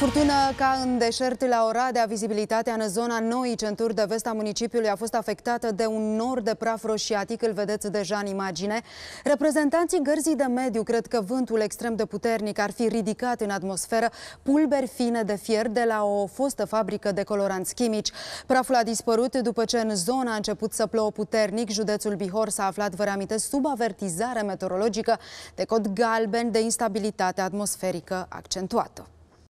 Furtună ca în deșert la Oradea, vizibilitatea în zona noii centuri de vest a municipiului a fost afectată de un nor de praf roșiatic, îl vedeți deja în imagine. Reprezentanții gărzii de mediu cred că vântul extrem de puternic ar fi ridicat în atmosferă pulberi fine de fier de la o fostă fabrică de coloranți chimici. Praful a dispărut după ce în zona a început să plouă puternic. Județul Bihor s-a aflat, vă reamintesc, sub avertizare meteorologică de cod galben de instabilitate atmosferică accentuată.